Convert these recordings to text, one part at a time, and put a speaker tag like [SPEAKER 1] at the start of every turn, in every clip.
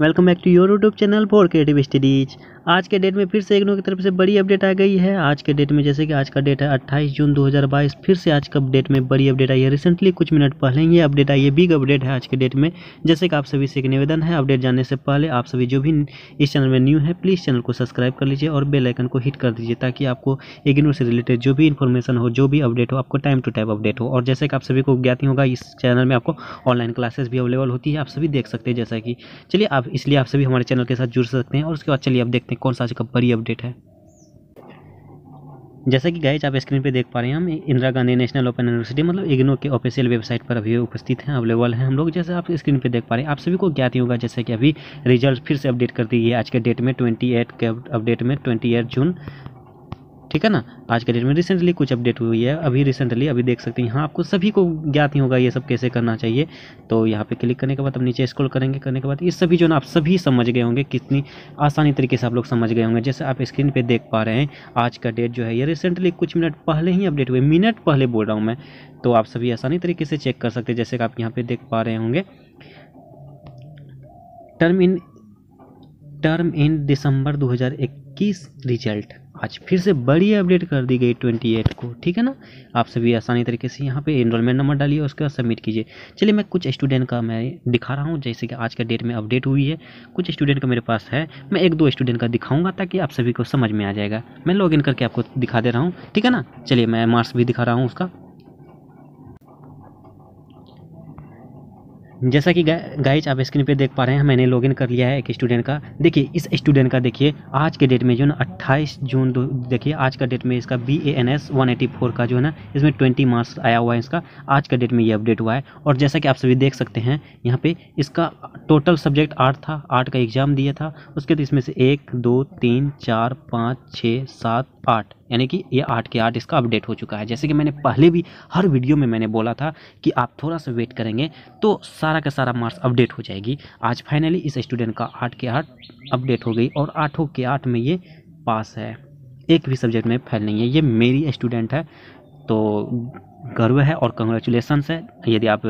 [SPEAKER 1] welcome back to your YouTube channel for creative studies आज के date में फिर से इग्नो की तरफ से बड़ी अपडेट आ गई है आज के डेट में जैसे कि आज का डेट है 28 जून 2022 फिर से आज का अपडेट में बड़ी अपडेट आई है रिसेंटली कुछ मिनट पहले ही अपडेट आई है बिग अपडेट है आज के डेट में जैसे कि आप सभी से एक निवेदन है अपडेट जाने से पहले आप सभी जो भी इस चैनल में न्यू है प्लीज़ चैनल को सब्सक्राइब कर लीजिए और बेलाइकन को हिट कर दीजिए ताकि आपको इग्नो से रिलेटेड जो भी इन्फॉर्मेशन हो जो भी अपडेट हो आपको टाइम टू टाइम अपडेट हो और जैसे कि आप सभी को ज्ञाती होगा इस चैनल में आपको ऑनलाइन क्लासेस भी अवेलेबल होती है आप सभी देख सकते हैं जैसा कि चलिए आप इसलिए आप सभी हमारे चैनल के साथ जुड़ सकते हैं और उसके बाद चलिए आप देखते हैं कौन सा आज का बड़ी अपडेट है जैसा कि गाइज आप स्क्रीन पे देख पा रहे हैं हम Indira Gandhi national open university मतलब इग्नो के ऑफिशियल वेबसाइट पर अभी उपस्थित हैं अवेलेबल हैं हम लोग जैसे आप स्क्रीन पे देख पा रहे हैं आप सभी को ज्ञात ही होगा जैसे कि अभी रिजल्ट फिर से अपडेट कर दी है आज के डेट में ट्वेंटी एट के अपडेट में ट्वेंटी एट जून ठीक है ना आज के डेट में रिसेंटली कुछ अपडेट हुई है अभी रिसेंटली अभी देख सकते हैं यहाँ आपको सभी को ज्ञात ही होगा ये सब कैसे करना चाहिए तो यहाँ पे क्लिक करने के बाद अब नीचे स्क्रॉल करेंगे करने के बाद ये सभी जो ना आप सभी समझ गए होंगे कितनी आसानी तरीके से आप लोग समझ गए होंगे जैसे आप स्क्रीन पर देख पा रहे हैं आज का डेट जो है ये रिसेंटली कुछ मिनट पहले ही अपडेट हुए मिनट पहले बोल रहा हूँ मैं तो आप सभी आसानी तरीके से चेक कर सकते हैं जैसे कि आप यहाँ पर देख पा रहे होंगे टर्म इन टर्म इन दिसंबर 2021 इक्कीस रिजल्ट आज फिर से बड़ी अपडेट कर दी गई ट्वेंटी एट को ठीक है ना आप सभी आसानी तरीके से यहाँ पे इनरोलमेंट नंबर डालिए उसके बाद सबमिट कीजिए चलिए मैं कुछ स्टूडेंट का मैं दिखा रहा हूँ जैसे कि आज के डेट में अपडेट हुई है कुछ स्टूडेंट का मेरे पास है मैं एक दो स्टूडेंट का दिखाऊंगा ताकि आप सभी को समझ में आ जाएगा मैं लॉग इन करके आपको दिखा दे रहा हूँ ठीक है ना चलिए मैं मार्क्स भी दिखा रहा हूँ उसका जैसा कि गाइज आप स्क्रीन पे देख पा रहे हैं मैंने लॉगिन कर लिया है एक स्टूडेंट का देखिए इस स्टूडेंट का देखिए आज के डेट में जो ना 28 जून देखिए आज का डेट में इसका B A N S one eighty four का जो है ना इसमें ट्वेंटी मार्क्स आया हुआ है इसका आज का डेट में ये अपडेट हुआ है और जैसा कि आप सभी देख सकते हैं यहाँ पर इसका टोटल सब्जेक्ट आठ था आठ का एग्ज़ाम दिया था उसके बाद इसमें से एक दो तीन चार पाँच छः सात आठ यानी कि ये आठ के आठ इसका अपडेट हो चुका है जैसे कि मैंने पहले भी हर वीडियो में मैंने बोला था कि आप थोड़ा सा वेट करेंगे तो सात सारा का सारा मार्क्स अपडेट हो जाएगी आज फाइनली इस स्टूडेंट का आठ के आठ अपडेट हो गई और आठों के आठ में ये पास है एक भी सब्जेक्ट में फेल नहीं है ये मेरी स्टूडेंट है तो गर्व है और कंग्रेचुलेसन्स है यदि आप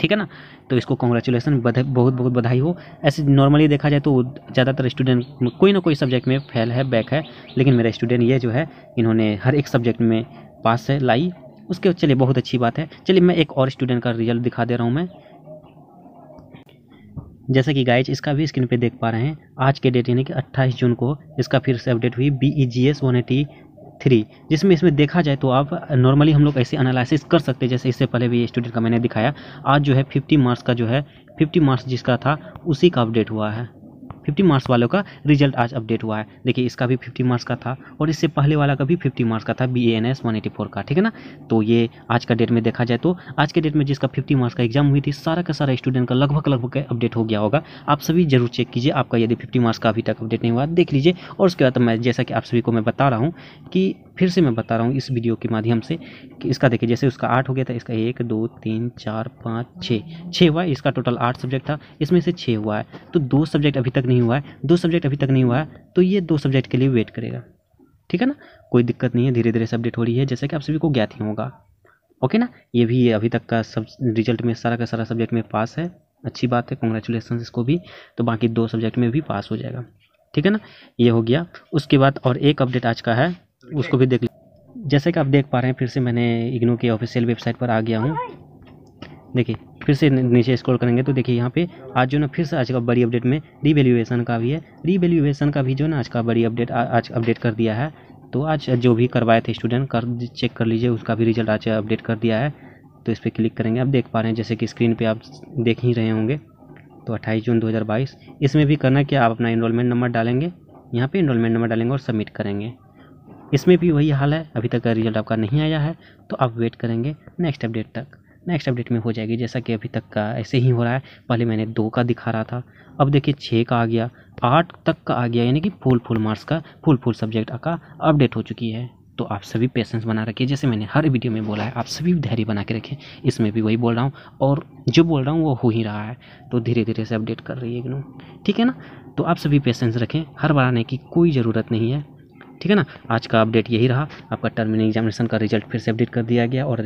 [SPEAKER 1] ठीक है ना तो इसको कॉन्ग्रेचुलेसन बहुत बहुत बधाई हो ऐसे नॉर्मली देखा जाए तो ज़्यादातर स्टूडेंट कोई ना कोई सब्जेक्ट में फेल है बैक है लेकिन मेरा स्टूडेंट ये जो है इन्होंने हर एक सब्जेक्ट में पास है लाई उसके चलिए बहुत अच्छी बात है चलिए मैं एक और स्टूडेंट का रिजल्ट दिखा दे रहा हूँ मैं जैसे कि गाइज इसका भी स्क्रीन पे देख पा रहे हैं आज के डेट यानी कि 28 जून को इसका फिर से अपडेट हुई B E G S one three जिसमें इसमें देखा जाए तो आप नॉर्मली हम लोग ऐसे एनालिसिस कर सकते हैं जैसे इससे पहले भी स्टूडेंट का मैंने दिखाया आज जो है 50 मार्च का जो है 50 मार्क्स जिसका था उसी का अपडेट हुआ है फिफ्टी मार्क्स वालों का रिजल्ट आज अपडेट हुआ है देखिए इसका भी फिफ्टी मार्क्स का था और इससे पहले वाला का भी फिफ्टी मार्क्स का था B A N S one eighty four का ठीक है ना तो ये आज का डेट में देखा जाए तो आज के डेट में जिसका फिफ्टी मार्क्स का एग्जाम हुई थी सारा का सारा स्टूडेंट का लगभग लगभग अपडेट हो गया होगा आप सभी जरूर चेक कीजिए आपका यदि फिफ्टी मार्क्स का अभी तक अपडेट नहीं हुआ देख लीजिए और उसके बाद मैं जैसा कि आप सभी को मैं बता रहा हूँ कि फिर से मैं बता रहा हूँ इस वीडियो के माध्यम से कि इसका देखिए जैसे उसका आठ हो गया था इसका एक दो तीन चार पाँच छः छः हुआ है इसका टोटल आठ सब्जेक्ट था इसमें से छः हुआ है तो दो सब्जेक्ट अभी तक नहीं हुआ है दो सब्जेक्ट अभी तक नहीं हुआ है तो ये दो सब्जेक्ट के लिए वेट करेगा ठीक है ना कोई दिक्कत नहीं है धीरे धीरे से हो रही है जैसे कि आप सभी को ज्ञात ही होगा ओके ना ये भी ये अभी तक का सब रिजल्ट में सारा का सारा सब्जेक्ट में पास है अच्छी बात है कॉन्ग्रेचुलेसन इसको भी तो बाकी दो सब्जेक्ट में भी पास हो जाएगा ठीक है ना ये हो गया उसके बाद और एक अपडेट आज का है उसको भी देख जैसे कि आप देख पा रहे हैं फिर से मैंने इग्नो के ऑफिशियल वेबसाइट पर आ गया हूँ देखिए फिर से नीचे स्क्रॉल करेंगे तो देखिए यहाँ पे आज जो ना फिर से आज का बड़ी अपडेट में रीवैल्यूएशन का भी है रीवैल्यूएशन का भी जो ना आज का बड़ी अपडेट आज अपडेट कर दिया है तो आज जो भी करवाए थे स्टूडेंट कर चेक कर लीजिए उसका भी रिजल्ट आज अपडेट कर दिया है तो इस पर क्लिक करेंगे आप देख पा रहे हैं जैसे कि स्क्रीन पर आप देख ही रहे होंगे तो अट्ठाईस जून दो इसमें भी करना कि आप अपना इनरोलमेंट नंबर डालेंगे यहाँ पर इनरोलमेंट नंबर डालेंगे और सबमिट करेंगे इसमें भी वही हाल है अभी तक रिजल्ट आपका नहीं आया है तो आप वेट करेंगे नेक्स्ट अपडेट तक नेक्स्ट अपडेट में हो जाएगी जैसा कि अभी तक का ऐसे ही हो रहा है पहले मैंने दो का दिखा रहा था अब देखिए छः का आ गया आठ तक का आ गया यानी कि फुल फुल मार्क्स का फुल फुल सब्जेक्ट का अपडेट हो चुकी है तो आप सभी पेशेंस बना रखिए जैसे मैंने हर वीडियो में बोला है आप सभी धैर्य बना के रखें इसमें भी वही बोल रहा हूँ और जो बोल रहा हूँ वो हो ही रहा है तो धीरे धीरे से अपडेट कर रही है एकदम ठीक है ना तो आप सभी पेशेंस रखें हर बार आने की कोई ज़रूरत नहीं है ठीक है ना आज का अपडेट यही रहा आपका टर्मिनल एग्जामिनेशन का रिजल्ट फिर से अपडेट कर दिया गया और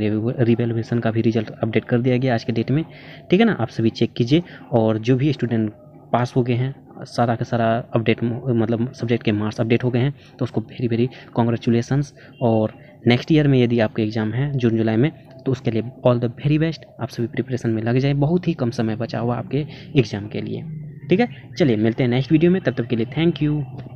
[SPEAKER 1] रिवेलुएसन का भी रिजल्ट अपडेट कर दिया गया आज के डेट में ठीक है ना आप सभी चेक कीजिए और जो भी स्टूडेंट पास हो गए हैं सारा का सारा अपडेट मतलब सब्जेक्ट के मार्क्स अपडेट हो गए हैं तो उसको वेरी वेरी कॉन्ग्रेचुलेसन्स और नेक्स्ट ईयर में यदि आपके एग्ज़ाम है जून जुलाई में तो उसके लिए ऑल द वेरी बेस्ट आप सभी प्रिपरेशन में लग जाए बहुत ही कम समय बचा हुआ आपके एग्ज़ाम के लिए ठीक है चलिए मिलते हैं नेक्स्ट वीडियो में तब तक के लिए थैंक यू